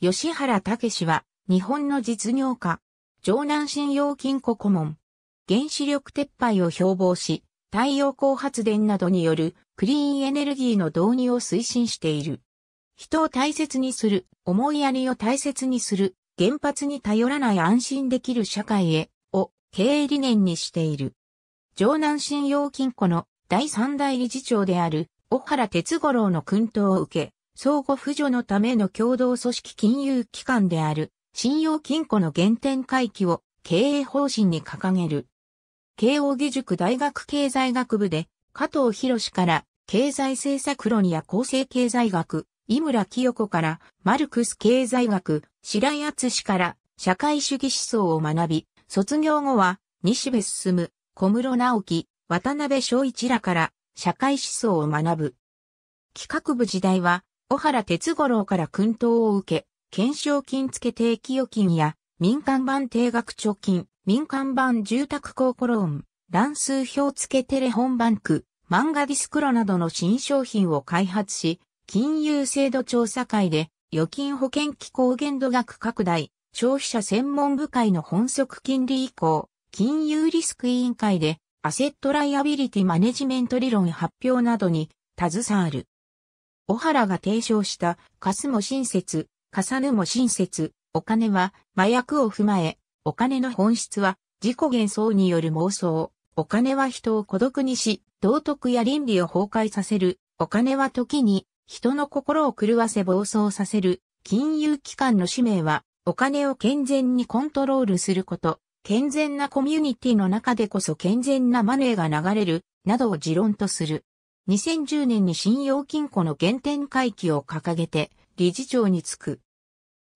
吉原武は、日本の実業家、城南信用金庫顧問、原子力撤廃を標榜し、太陽光発電などによるクリーンエネルギーの導入を推進している。人を大切にする、思いやりを大切にする、原発に頼らない安心できる社会へ、を経営理念にしている。城南信用金庫の第三代理事長である、小原哲五郎の訓導を受け、相互扶助のための共同組織金融機関である、信用金庫の原点回帰を経営方針に掲げる。慶応義塾大学経済学部で、加藤博氏から経済政策論や構成経済学、井村清子からマルクス経済学、白井厚氏から社会主義思想を学び、卒業後は西部進、小室直樹、渡辺昭一らから社会思想を学ぶ。企画部時代は小原哲五郎から訓導を受け、懸賞金付定期預金や民間版定額貯金、民間版住宅公コローン、乱数表付テレホンバンク、漫画ディスクロなどの新商品を開発し、金融制度調査会で預金保険機構限度額拡大、消費者専門部会の本則金利移行、金融リスク委員会でアセットライアビリティマネジメント理論発表などに携わる。小原が提唱した、貸すも親切、貸さぬも親切、お金は、麻薬を踏まえ、お金の本質は、自己幻想による妄想、お金は人を孤独にし、道徳や倫理を崩壊させる、お金は時に、人の心を狂わせ暴走させる、金融機関の使命は、お金を健全にコントロールすること、健全なコミュニティの中でこそ健全なマネーが流れる、などを持論とする。2010年に信用金庫の原点回帰を掲げて理事長に就く。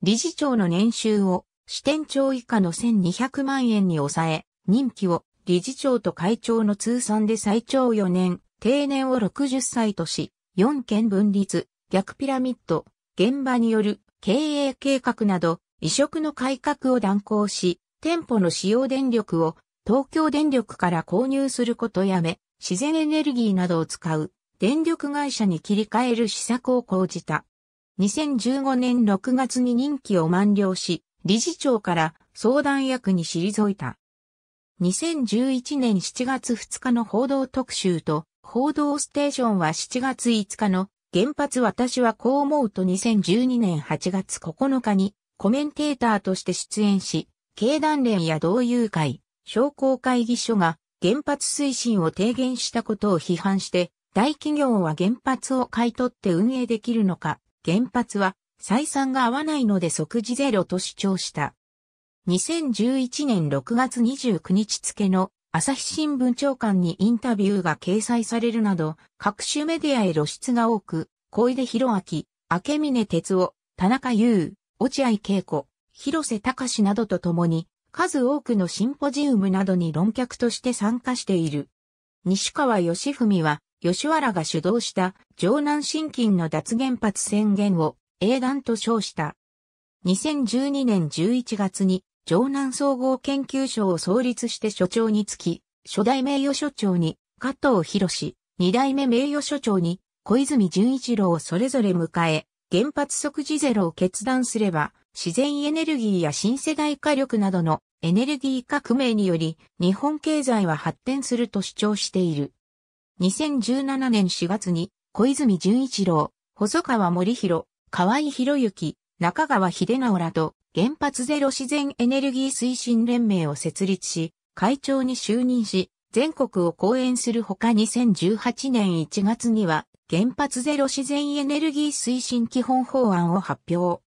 理事長の年収を支店長以下の1200万円に抑え、任期を理事長と会長の通算で最長4年、定年を60歳とし、4件分立、逆ピラミッド、現場による経営計画など、移植の改革を断行し、店舗の使用電力を東京電力から購入することやめ、自然エネルギーなどを使う電力会社に切り替える施策を講じた。2015年6月に任期を満了し、理事長から相談役に退いた。2011年7月2日の報道特集と、報道ステーションは7月5日の原発私はこう思うと2012年8月9日にコメンテーターとして出演し、経団連や同友会、商工会議所が原発推進を提言したことを批判して、大企業は原発を買い取って運営できるのか、原発は採算が合わないので即時ゼロと主張した。2011年6月29日付の朝日新聞長官にインタビューが掲載されるなど、各種メディアへ露出が多く、小出博明、明峰哲夫、田中優、落合恵子、広瀬隆などと共に、数多くのシンポジウムなどに論客として参加している。西川義文は、吉原が主導した城南新金の脱原発宣言を英断と称した。2012年11月に城南総合研究所を創立して所長につき、初代名誉所長に加藤博二代目名誉所長に小泉純一郎をそれぞれ迎え、原発即時ゼロを決断すれば、自然エネルギーや新世代火力などのエネルギー革命により日本経済は発展すると主張している。2017年4月に小泉純一郎、細川森弘、河合博之、中川秀直らと原発ゼロ自然エネルギー推進連盟を設立し、会長に就任し、全国を講演するほか2018年1月には原発ゼロ自然エネルギー推進基本法案を発表。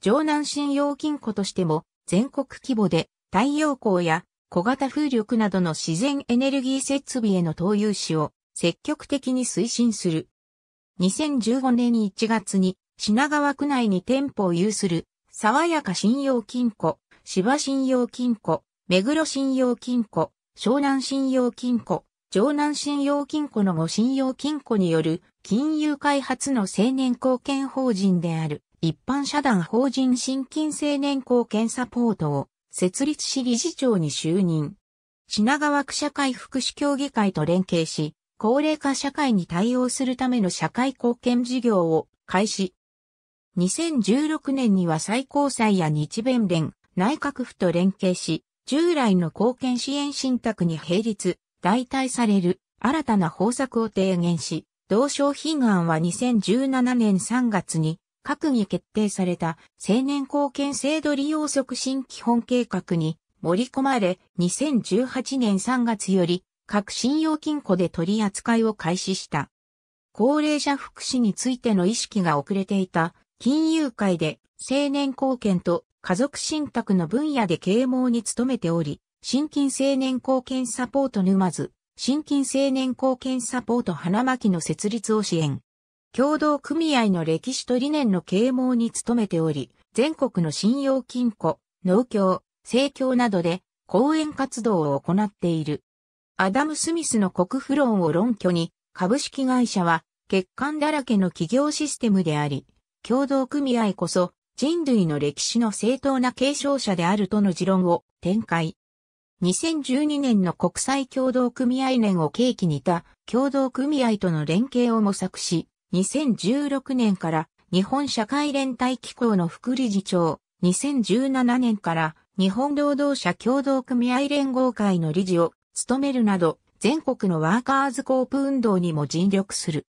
城南信用金庫としても全国規模で太陽光や小型風力などの自然エネルギー設備への投融資を積極的に推進する。2015年1月に品川区内に店舗を有する爽やか信用金庫、芝信用金庫、目黒信用金庫、湘南信用金庫、城南信用金庫の5信用金庫による金融開発の青年貢献法人である一般社団法人新金青年貢献サポートを設立し理事長に就任。品川区社会福祉協議会と連携し、高齢化社会に対応するための社会貢献事業を開始。2016年には最高裁や日弁連、内閣府と連携し、従来の貢献支援信託に並立、代替される新たな方策を提言し、同商品案は2017年3月に閣議決定された青年貢献制度利用促進基本計画に盛り込まれ2018年3月より各信用金庫で取り扱いを開始した。高齢者福祉についての意識が遅れていた金融界で青年貢献と家族信託の分野で啓蒙に努めており、新金青年貢献サポート沼津新近青年貢献サポート花巻の設立を支援。共同組合の歴史と理念の啓蒙に努めており、全国の信用金庫、農協、政協などで講演活動を行っている。アダム・スミスの国富論を論拠に、株式会社は欠陥だらけの企業システムであり、共同組合こそ人類の歴史の正当な継承者であるとの持論を展開。2012年の国際共同組合連を契機にた共同組合との連携を模索し、2016年から日本社会連帯機構の副理事長、2017年から日本労働者共同組合連合会の理事を務めるなど、全国のワーカーズコープ運動にも尽力する。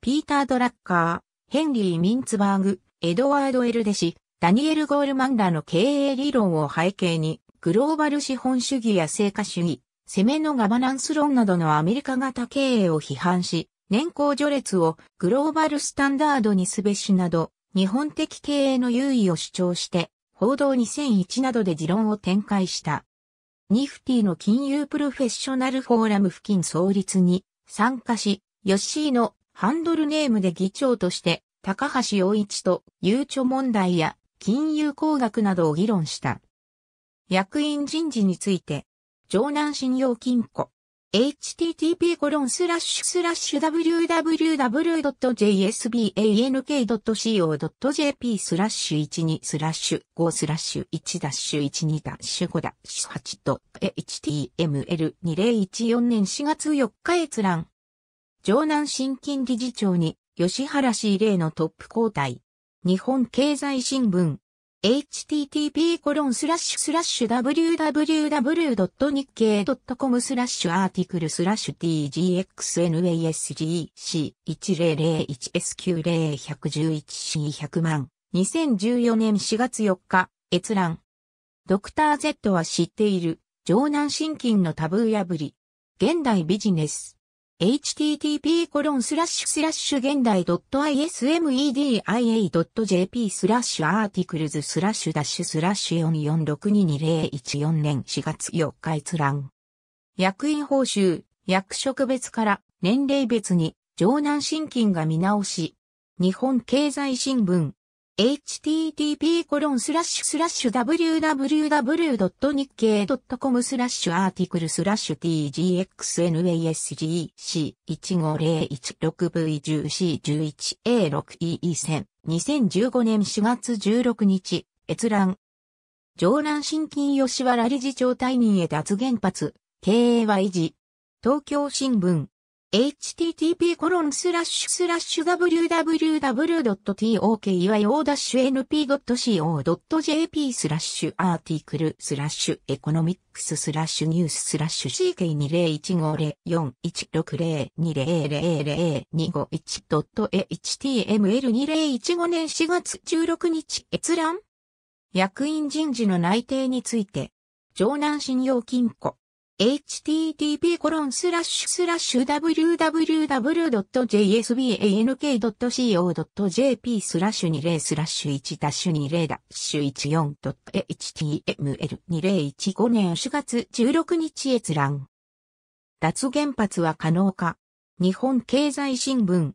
ピーター・ドラッカー、ヘンリー・ミンツバーグ、エドワード・エルデシ、ダニエル・ゴールマンらの経営理論を背景に、グローバル資本主義や成果主義、攻めのガバナンス論などのアメリカ型経営を批判し、年功序列をグローバルスタンダードにすべしなど、日本的経営の優位を主張して、報道2001などで持論を展開した。ニフティの金融プロフェッショナルフォーラム付近創立に参加し、ヨッシーのハンドルネームで議長として、高橋洋一と、ゆうちょ問題や金融工学などを議論した。役員人事について、城南信用金庫。http://www.jsbank.co.jp スラッシュ12スラッシュ5スラッシュ1ダッシュ12ダッシュ5ダッシュ8と html2014 年4月4日閲覧。城南新金理事長に吉原氏以のトップ交代。日本経済新聞。http://www.nikkei.com スラッシュアーティクルスラッシュ t g x n a s g c 1 0 0 1 s q 0 1 1 1 c 1 0 0万2014年4月4日閲覧ドクター Z は知っている城南新金のタブー破り現代ビジネス http コロンスラッシュスラッシュ現代 .ismedia.jp スラッシュアーティクルズスラッシュダッシュスラッシュ4462214年4月4日閲覧。役員報酬、役職別から年齢別に、城南新金が見直し。日本経済新聞。http://www.nikkei.com スラッシュアーティクルスラッシュ tgxnasgc1501-6v10c11a6ee1000 2015年4月16日閲覧上南新金吉原理事長退任へ脱原発経営は維持東京新聞 http コロンスラッシュスラッシュ www.tokyo-np.co.jp スラッシュアーティクルスラッシュエコノミックススラッシュニューススラッシュ CK2015041600020025.html2015 年4月16日閲覧役員人事の内定について城南信用金庫 http://www.jsbank.co.jp スラッシュ20スラッシュ1ダッシュ20ダッシュ 14.html2015 年4月16日閲覧。脱原発は可能か日本経済新聞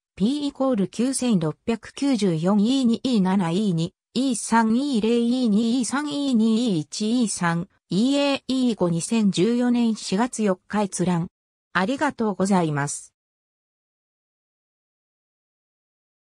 P イコール 9694E2E7E2、E3E0E2E3E2E1E3、EAE5 2014年4月4日閲覧。ありがとうございます。